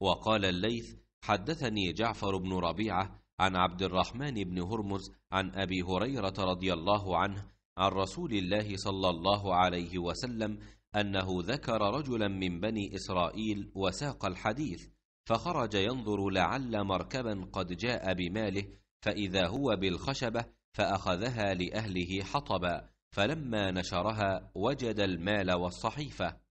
وقال الليث حدثني جعفر بن ربيعة عن عبد الرحمن بن هرمز عن أبي هريرة رضي الله عنه عن رسول الله صلى الله عليه وسلم أنه ذكر رجلا من بني إسرائيل وساق الحديث فخرج ينظر لعل مركبا قد جاء بماله فإذا هو بالخشبة فأخذها لأهله حطبا فلما نشرها وجد المال والصحيفة